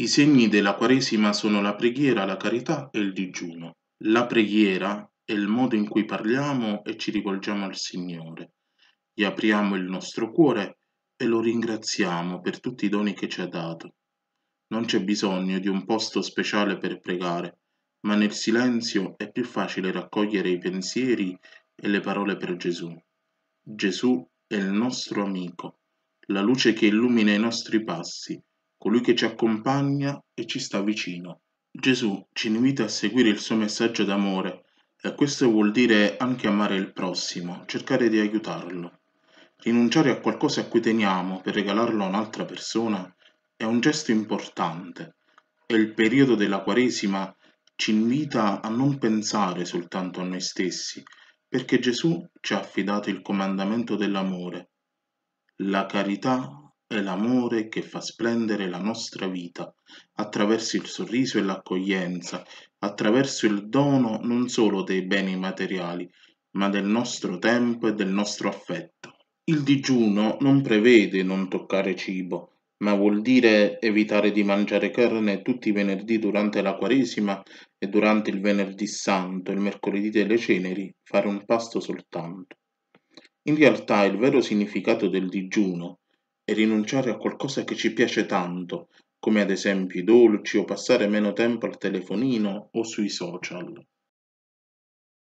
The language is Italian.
I segni della Quaresima sono la preghiera, la carità e il digiuno. La preghiera è il modo in cui parliamo e ci rivolgiamo al Signore. Gli apriamo il nostro cuore e lo ringraziamo per tutti i doni che ci ha dato. Non c'è bisogno di un posto speciale per pregare, ma nel silenzio è più facile raccogliere i pensieri e le parole per Gesù. Gesù è il nostro amico, la luce che illumina i nostri passi colui che ci accompagna e ci sta vicino. Gesù ci invita a seguire il suo messaggio d'amore e questo vuol dire anche amare il prossimo, cercare di aiutarlo. Rinunciare a qualcosa a cui teniamo per regalarlo a un'altra persona è un gesto importante e il periodo della Quaresima ci invita a non pensare soltanto a noi stessi, perché Gesù ci ha affidato il comandamento dell'amore. La carità è l'amore che fa splendere la nostra vita, attraverso il sorriso e l'accoglienza, attraverso il dono non solo dei beni materiali, ma del nostro tempo e del nostro affetto. Il digiuno non prevede non toccare cibo, ma vuol dire evitare di mangiare carne tutti i venerdì durante la Quaresima e durante il venerdì santo, il mercoledì delle ceneri, fare un pasto soltanto. In realtà il vero significato del digiuno e rinunciare a qualcosa che ci piace tanto, come ad esempio i dolci o passare meno tempo al telefonino o sui social.